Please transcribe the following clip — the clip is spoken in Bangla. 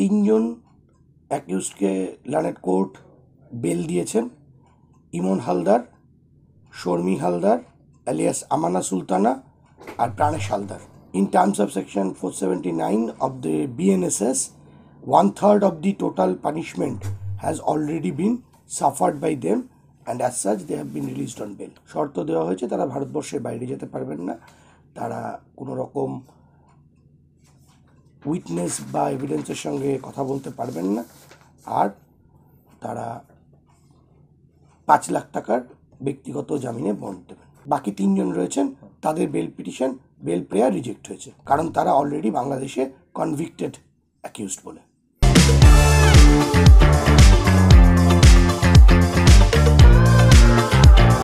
তিনজন অ্যাকিউজকে ল্যানেট কোর্ট বেল দিয়েছেন ইমন হালদার শর্মি হালদার অ্যালিয়াস আমানা সুলতানা আর Pranesh Haldar in terms of section four seventy nine of the BNSS one third of the total punishment has already been suffered by them and as such they have been released on bail শর্ত দেওয়া হয়েছে তারা ভারতবর্ষের বাইরে যেতে পারবেন না তারা কোনো রকম উইটনেস বা এভিডেন্সের সঙ্গে কথা বলতে পারবেন না আর তারা পাঁচ লাখ টাকার ব্যক্তিগত জামিনে বন্ড দেবেন বাকি তিনজন রয়েছেন তাদের bail petition bail prayer reject হয়েছে কারণ তারা অলরেডি বাংলাদেশে কনভিক্টেড অ্যাকিউজড বলে